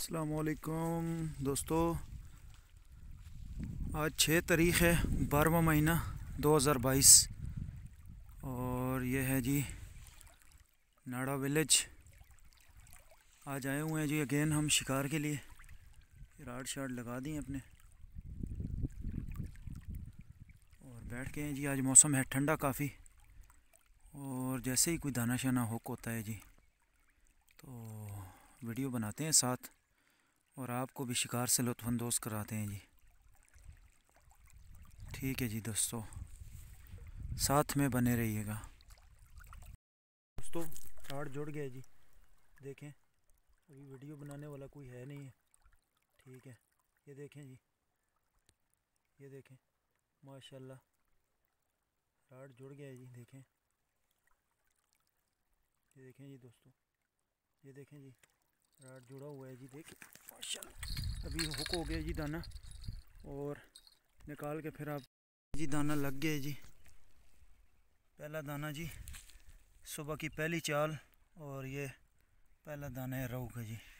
असलकुम दोस्तों आज छः तारीख है बारहवा महीना 2022 और ये है जी नाड़ा विलेज आज आए हुए हैं जी अगेन हम शिकार के लिए राड शाड लगा दिए अपने और बैठ गए हैं जी आज मौसम है ठंडा काफ़ी और जैसे ही कोई दाना शाना होक होता है जी तो वीडियो बनाते हैं साथ और आपको भी शिकार से लुफानंदोज कराते हैं जी ठीक है जी दोस्तों साथ में बने रहिएगा दोस्तों ताड़ जुड़ गया जी देखें अभी वीडियो बनाने वाला कोई है नहीं है ठीक है ये देखें जी ये देखें माशाल्लाह राड जुड़ गया जी देखें ये देखें जी दोस्तों ये देखें जी राड जुड़ा हुआ है जी देखिए अभी हुक हो गया जी दाना और निकाल के फिर आप जी दाना लग गया जी पहला दाना जी सुबह की पहली चाल और ये पहला दाना है रहू का जी